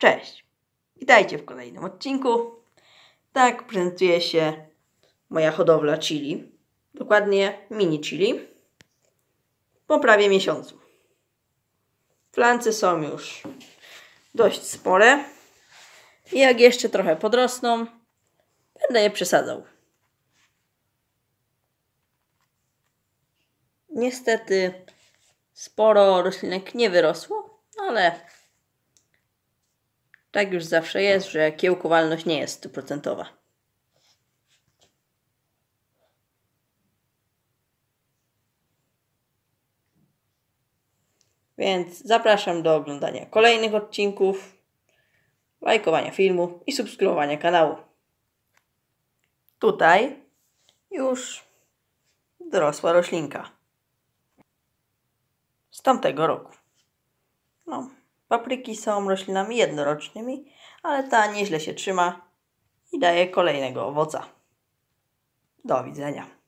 Cześć! Witajcie w kolejnym odcinku. Tak prezentuje się moja hodowla chili. Dokładnie mini chili. Po prawie miesiącu. Plancy są już dość spore. I jak jeszcze trochę podrosną, będę je przesadzał. Niestety sporo roślinek nie wyrosło, ale tak już zawsze jest, że kiełkowalność nie jest stuprocentowa. Więc zapraszam do oglądania kolejnych odcinków, lajkowania filmu i subskrybowania kanału. Tutaj już dorosła roślinka z tamtego roku. No, Papryki są roślinami jednorocznymi, ale ta nieźle się trzyma i daje kolejnego owoca. Do widzenia.